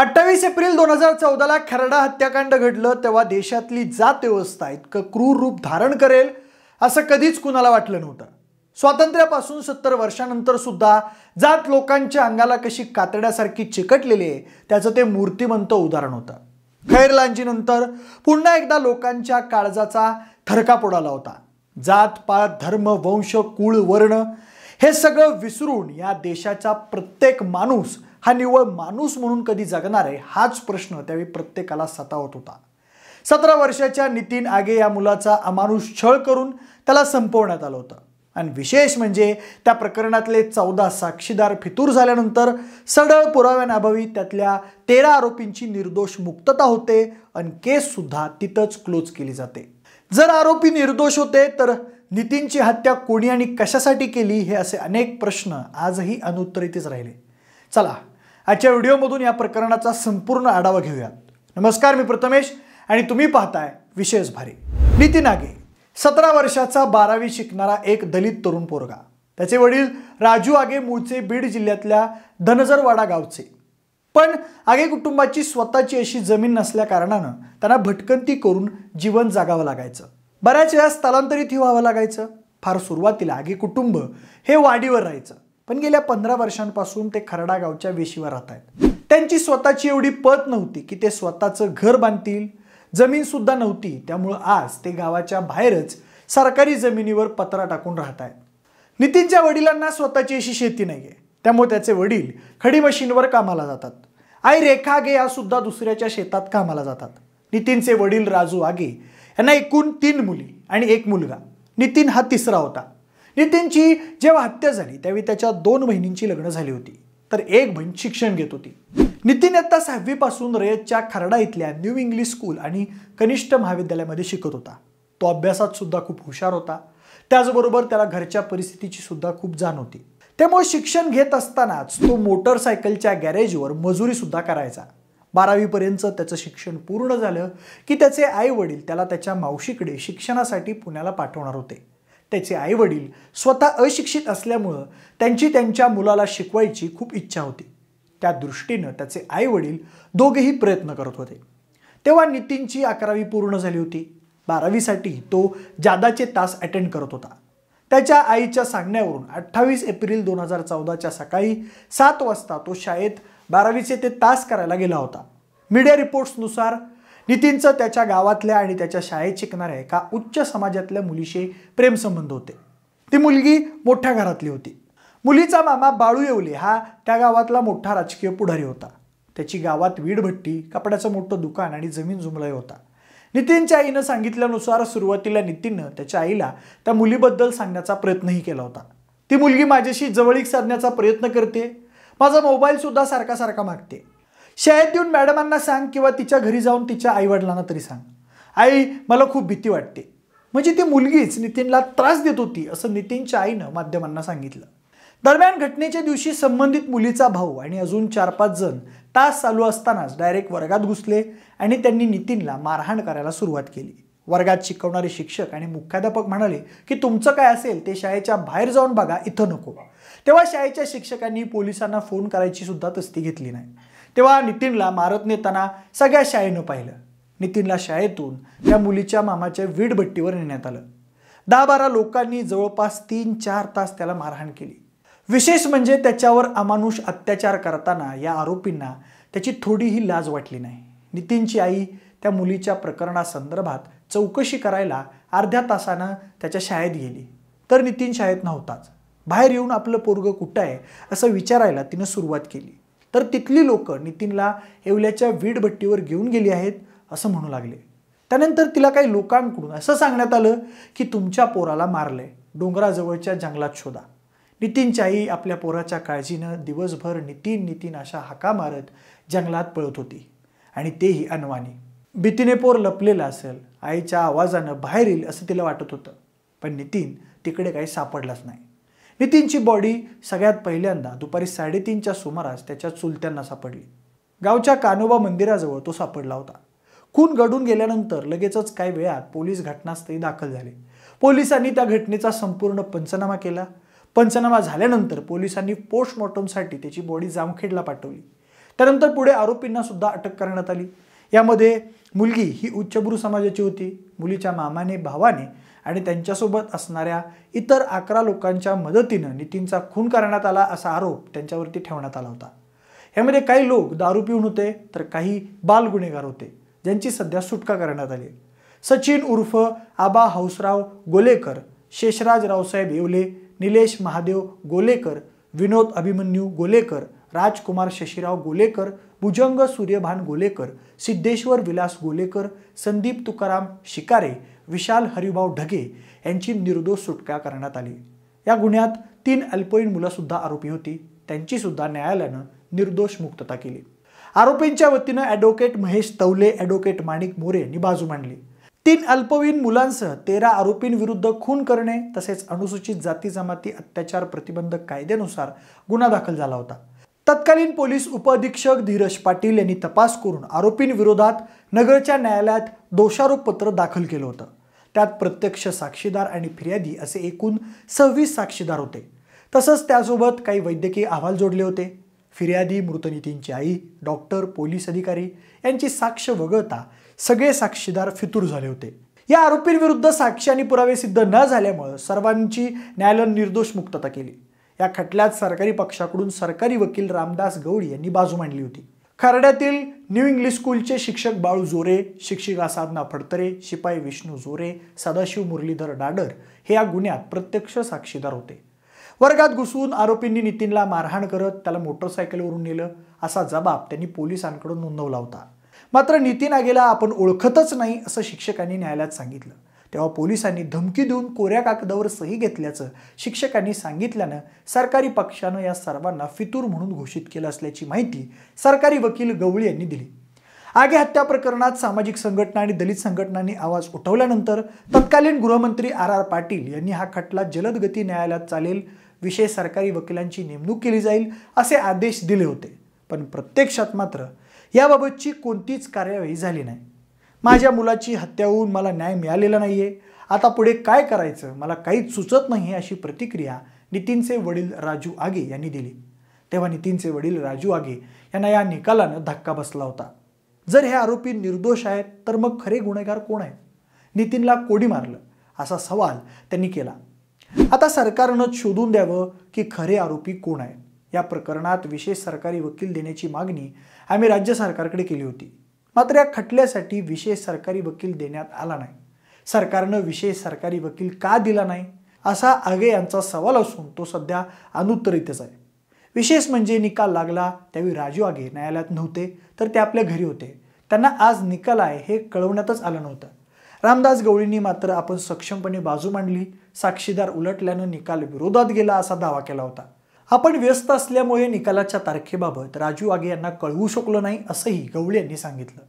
अठ्ठावीस एप्रिल दोन हजार चौदाला खरडा हत्याकांड घडलं तेव्हा देशातली जात व्यवस्था इतकं क्रूर रूप धारण करेल असं कधीच कुणाला वाटलं नव्हतं स्वातंत्र्यापासून सत्तर वर्षानंतर सुद्धा जात लोकांच्या अंगाला कशी कातड्यासारखी चिकटलेली आहे त्याचं ते मूर्तिमंत उदाहरण होतं खैरलांजीनंतर पुन्हा एकदा लोकांच्या काळजाचा थरकाप उडाला होता जात पात धर्म वंश कुळ वर्ण हे सगळं विसरून या देशाचा प्रत्येक माणूस हा निव्वळ माणूस म्हणून कधी जगणार आहे हाच प्रश्न त्यावेळी प्रत्येकाला सतावत होता सतरा वर्षाच्या नितीन आगे या मुलाचा अमानुष छळ करून त्याला संपवण्यात आलं होतं आणि विशेष म्हणजे त्या प्रकरणातले चौदा साक्षीदार फितूर झाल्यानंतर सडळ पुराव्यांअभावी त्यातल्या तेरा आरोपींची निर्दोष मुक्तता होते आणि केससुद्धा तिथंच क्लोज केली जाते जर आरोपी निर्दोष होते तर नितीनची हत्या कोणी आणि कशासाठी केली हे असे अनेक प्रश्न आजही अनुत्तरितच राहिले चला आजच्या व्हिडिओमधून या प्रकरणाचा संपूर्ण आढावा घेऊयात नमस्कार मी प्रथमेश आणि तुम्ही पाहताय विशेष भारी नितीन आगे सतरा वर्षाचा बारावी शिकणारा एक दलित तरुण पोरगा त्याचे वडील राजू आगे मूळचे बीड जिल्ह्यातल्या धनजरवाडा गावचे पण आगे कुटुंबाची स्वतःची अशी जमीन नसल्या कारणानं त्यांना भटकंती करून जीवन जागावं लागायचं बऱ्याच वेळा स्थलांतरित व्हावं लागायचं फार सुरुवातीला आगे कुटुंब हे वाडीवर राहायचं पण गेल्या पंधरा वर्षांपासून ते खरडा गावच्या वेशीवर राहत आहेत त्यांची स्वतःची एवढी पत नव्हती की ते स्वतःचं घर बांधतील जमीन सुद्धा नव्हती त्यामुळं आज ते गावाच्या बाहेरच सरकारी जमिनीवर पत्रा टाकून राहत आहेत नितीनच्या वडिलांना स्वतःची अशी शेती नाही आहे त्यामुळे त्याचे वडील खडी मशीनवर कामाला जातात आई रेखा आगे या सुद्धा दुसऱ्याच्या शेतात कामाला जातात नितीनचे वडील राजू आगे यांना एकूण तीन मुली आणि एक मुलगा नितीन हा तिसरा होता नितीनची जेव्हा हत्या झाली त्यावेळी त्याच्या दोन बहिणींची लग्न झाली होती तर एक बहीण शिक्षण घेत होती नितीन इयत्ता सहावीपासून रयतच्या खरडा इथल्या न्यू इंग्लिश स्कूल आणि कनिष्ठ महाविद्यालयामध्ये शिकत होता तो अभ्यासात सुद्धा खूप हुशार होता त्याचबरोबर त्याला घरच्या परिस्थितीची सुद्धा खूप जाण होती त्यामुळे शिक्षण घेत असतानाच तो मोटरसायकलच्या गॅरेजवर मजुरी सुद्धा करायचा बारावीपर्यंत त्याचं शिक्षण पूर्ण झालं की त्याचे आई वडील त्याला त्याच्या मावशीकडे शिक्षणासाठी पुण्याला पाठवणार होते त्याचे आईवडील स्वतः अशिक्षित असल्यामुळं त्यांची त्यांच्या मुलाला शिकवायची खूप इच्छा होती त्या दृष्टीनं त्याचे आईवडील दोघेही प्रयत्न करत होते तेव्हा नितीनची अकरावी पूर्ण झाली होती बारावीसाठी तो जादाचे तास अटेंड करत होता त्याच्या आईच्या सांगण्यावरून अठ्ठावीस एप्रिल दोन हजार चौदाच्या सकाळी सात वाजता तो शाळेत बारावीचे ते तास करायला गेला होता मीडिया रिपोर्ट्सनुसार नितीनचं त्याच्या गावातल्या आणि त्याच्या शाळेत शिकणाऱ्या एका उच्च समाजातल्या मुलीशी प्रेमसंबंध होते ती मुलगी मोठ्या घरातली होती मुलीचा मामा बाळू येवले हा त्या गावातला मोठा राजकीय पुढारी होता त्याची गावात वीडभट्टी कपड्याचं मोठं दुकान आणि जमीन जुमलाय होता नितीनच्या आईनं सांगितल्यानुसार सुरुवातीला नितीननं त्याच्या आईला त्या मुलीबद्दल सांगण्याचा प्रयत्नही केला होता ती मुलगी माझ्याशी जवळीक साधण्याचा प्रयत्न करते माझा मोबाईलसुद्धा सारखा सारखा मागते शाळेत येऊन मॅडमांना सांग किंवा तिच्या घरी जाऊन तिच्या आईवडिलांना तरी सांग आई मला खूप भीती वाटते म्हणजे ती मुलगीच नितीनला त्रास देत होती असं नितीनच्या आईनं माध्यमांना सांगितलं दरम्यान घटनेच्या दिवशी संबंधित मुलीचा भाऊ आणि अजून चार पाच जण तास चालू असतानाच डायरेक्ट वर्गात घुसले आणि त्यांनी नितीनला मारहाण करायला सुरुवात केली वर्गात शिकवणारे शिक्षक आणि मुख्याध्यापक म्हणाले की तुमचं काय असेल ते शाळेच्या बाहेर जाऊन बघा इथं नको तेव्हा शाळेच्या शिक्षकांनी पोलिसांना फोन करायची सुद्धा तस्ती घेतली नाही तेव्हा नितीनला मारत नेताना सगळ्या शाळेनं पाहिलं नितीनला शाळेतून त्या मुलीच्या मामाच्या वीडभट्टीवर नेण्यात आलं दहा बारा लोकांनी जवळपास तीन चार तास त्याला मारहाण केली विशेष म्हणजे त्याच्यावर अमानुष अत्याचार करताना या आरोपींना त्याची थोडीही लाज वाटली नाही नितीनची आई त्या मुलीच्या प्रकरणासंदर्भात चौकशी करायला अर्ध्या तासानं त्याच्या शाळेत गेली तर नितीन शाळेत नव्हताच बाहेर येऊन आपलं पोरगं कुठं आहे असं विचारायला तिनं सुरुवात केली तर तिथली लोकं नितीनला येवल्याच्या वीडभट्टीवर घेऊन गेली आहेत असं म्हणू लागले त्यानंतर तिला काही लोकांकडून असं सांगण्यात आलं की तुमच्या पोराला मारलंय डोंगराजवळच्या जंगलात शोधा नितीनच्या आई आपल्या पोराच्या काळजीनं दिवसभर नितीन नितीन अशा हाका मारत जंगलात पळत होती आणि तेही अनवाणी भीतीने पोर लपलेला असेल आईच्या आवाजानं बाहेर येईल असं तिला वाटत होतं पण नितीन तिकडे काही सापडलाच नाही नितीनची बॉडी सगळ्यात पहिल्यांदा दुपारी साडेतीनच्या सुमारास त्याच्या चुलत्यांना सापडली गावच्या कानोबा मंदिराजवळ तो सापडला होता खून घडून गेल्यानंतर लगेचच काही वेळात पोलीस घटनास्थळी दाखल झाले पोलिसांनी त्या घटनेचा संपूर्ण पंचनामा केला पंचनामा झाल्यानंतर पोलिसांनी पोस्टमॉर्टमसाठी त्याची बॉडी जामखेडला पाठवली त्यानंतर पुढे आरोपींना सुद्धा अटक करण्यात आली यामध्ये मुलगी ही उच्चभ्रू समाजाची होती मुलीच्या मामाने भावाने आणि त्यांच्यासोबत असणाऱ्या इतर अकरा लोकांच्या मदतीनं नितीनचा खून करण्यात आला असा आरोप त्यांच्यावरती ठेवण्यात आला होता यामध्ये काही लोक दारू पिऊन होते तर काही बाल गुन्हेगार होते ज्यांची सध्या सुटका करण्यात आली सचिन उर्फ आबा हौसराव गोलेकर शेषराज रावसाहेब येवले निलेश महादेव गोलेकर विनोद अभिमन्यू गोलेकर राजकुमार शशीराव गोलेकर भुजंग सूर्यभान गोलेकर सिद्धेश्वर विलास गोलेकर संदीप तुकाराम शिकारे विशाल हरिभाव ढगे यांची निर्दोष सुटका करण्यात आली या गुन्ह्यात तीन अल्पवयीन सुद्धा आरोपी होती त्यांची सुद्धा न्यायालयानं निर्दोष मुक्तता केली आरोपींच्या वतीनं ॲडव्होकेट महेश तवले ॲडव्होकेट माणिक मोरे यांनी बाजू मांडली तीन अल्पवयीन मुलांसह तेरा आरोपींविरुद्ध खून करणे तसेच अनुसूचित जाती जमाती अत्याचार प्रतिबंधक कायद्यानुसार गुन्हा दाखल झाला होता तत्कालीन पोलीस उपअधीक्षक धीरज पाटील यांनी तपास करून आरोपींविरोधात नगरच्या न्यायालयात दोषारोपपत्र दाखल केलं होतं त्यात प्रत्यक्ष साक्षीदार आणि फिर्यादी असे एकूण सव्वीस साक्षीदार होते तसंच त्यासोबत काही वैद्यकीय अहवाल जोडले होते फिर्यादी मृतनितींची आई डॉक्टर पोलीस अधिकारी यांची साक्ष वगळता सगळे साक्षीदार फितूर झाले होते या आरोपींविरुद्ध साक्षी आणि पुरावे सिद्ध न झाल्यामुळं सर्वांची न्यायालयानं निर्दोष मुक्तता केली या खटल्यात सरकारी पक्षाकडून सरकारी वकील रामदास गवळी यांनी बाजू मांडली होती खरड्यातील न्यू इंग्लिश स्कूलचे शिक्षक बाळू जोरे शिक्षिका साधना फडतरे शिपाई विष्णू जोरे सदाशिव मुरलीधर डाडर हे या गुन्ह्यात प्रत्यक्ष साक्षीदार होते वर्गात घुसून आरोपींनी नितीनला मारहाण करत त्याला मोटरसायकलवरून नेलं असा जबाब त्यांनी पोलिसांकडून नोंदवला होता मात्र नितीन आगेला आपण ओळखतच नाही असं शिक्षकांनी न्यायालयात सांगितलं तेव्हा पोलिसांनी धमकी देऊन कोऱ्या कागदावर सही घेतल्याचं शिक्षकांनी सांगितल्यानं सरकारी पक्षानं या सर्वांना फितूर म्हणून घोषित केलं असल्याची माहिती सरकारी वकील गवळी यांनी दिली आगे हत्या प्रकरणात सामाजिक संघटना आणि दलित संघटनांनी आवाज उठवल्यानंतर तत्कालीन गृहमंत्री आर आर पाटील यांनी हा खटला जलदगती न्यायालयात चालेल विषय सरकारी वकिलांची नेमणूक केली जाईल असे आदेश दिले होते पण प्रत्यक्षात मात्र याबाबतची कोणतीच कार्यवाही झाली नाही माझ्या मुलाची हत्या होऊन मला न्याय मिळालेला नाही आहे आता पुढे काय करायचं मला काहीच सुचत नाही अशी प्रतिक्रिया नितीनचे वडील राजू आगे यांनी दिली तेव्हा नितीनचे वडील राजू आगे यांना या निकालानं धक्का बसला होता जर हे आरोपी निर्दोष आहेत तर मग खरे गुन्हेगार कोण आहेत नितीनला कोडी मारलं असा सवाल त्यांनी केला आता सरकारनं शोधून द्यावं की खरे आरोपी कोण आहे या प्रकरणात विशेष सरकारी वकील देण्याची मागणी आम्ही राज्य सरकारकडे केली होती मात्र या खटल्यासाठी विशेष सरकारी वकील देण्यात आला नाही सरकारनं विशेष सरकारी वकील का दिला नाही असा आगे यांचा सवाल असून तो सध्या अनुत्तरितच आहे विशेष म्हणजे निकाल लागला त्यावेळी राजू आगे न्यायालयात नव्हते तर ते आपल्या घरी होते त्यांना आज निकाल आहे हे कळवण्यातच आलं नव्हतं रामदास गवळींनी मात्र आपण सक्षमपणे बाजू मांडली साक्षीदार उलटल्यानं निकाल विरोधात गेला असा दावा केला होता आपण व्यस्त असल्यामुळे निकालाच्या तारखेबाबत राजू आगे यांना कळवू शकलो नाही असंही गवळे यांनी सांगितलं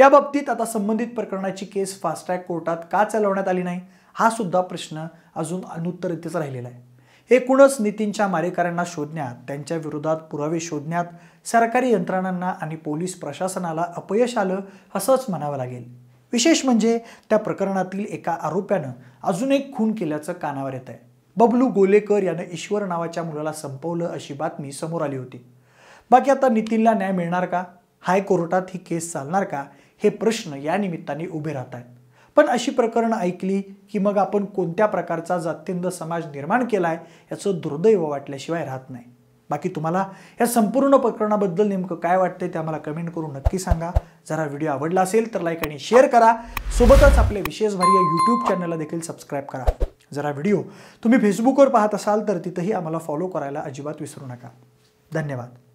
या बाबतीत आता संबंधित प्रकरणाची केस फास्ट कोर्टात का चालवण्यात आली नाही हा सुद्धा प्रश्न अजून अनुत्तरितच राहिलेला आहे एकूणच नितीनच्या मारेकऱ्यांना शोधण्यात त्यांच्या विरोधात पुरावे शोधण्यात सरकारी यंत्रणांना आणि पोलीस प्रशासनाला अपयश आलं असंच म्हणावं लागेल विशेष म्हणजे त्या प्रकरणातील एका आरोप्यानं अजून एक खून केल्याचं कानावर येत आहे बबलू गोलेकर यानं ईश्वर नावाच्या मुलाला संपवलं अशी बातमी समोर आली होती बाकी आता नितीनला न्याय मिळणार का हायकोर्टात ही केस चालणार का हे प्रश्न या निमित्ताने उभे राहत आहेत पण अशी प्रकरणं ऐकली की मग आपण कोणत्या प्रकारचा जातींद समाज निर्माण केला आहे याचं दुर्दैव वाटल्याशिवाय राहत नाही बाकी तुम्हाला या संपूर्ण प्रकरणाबद्दल नेमकं काय वाटतंय ते आम्हाला कमेंट करून नक्की सांगा जरा व्हिडिओ आवडला असेल तर लाईक आणि शेअर करा सोबतच आपल्या विशेष भारी या यूट्यूब चॅनलला देखील सबस्क्राईब करा जरा व्हिडिओ तुम्ही फेसबुकवर पाहत असाल तर तिथंही आम्हाला फॉलो करायला अजिबात विसरू नका धन्यवाद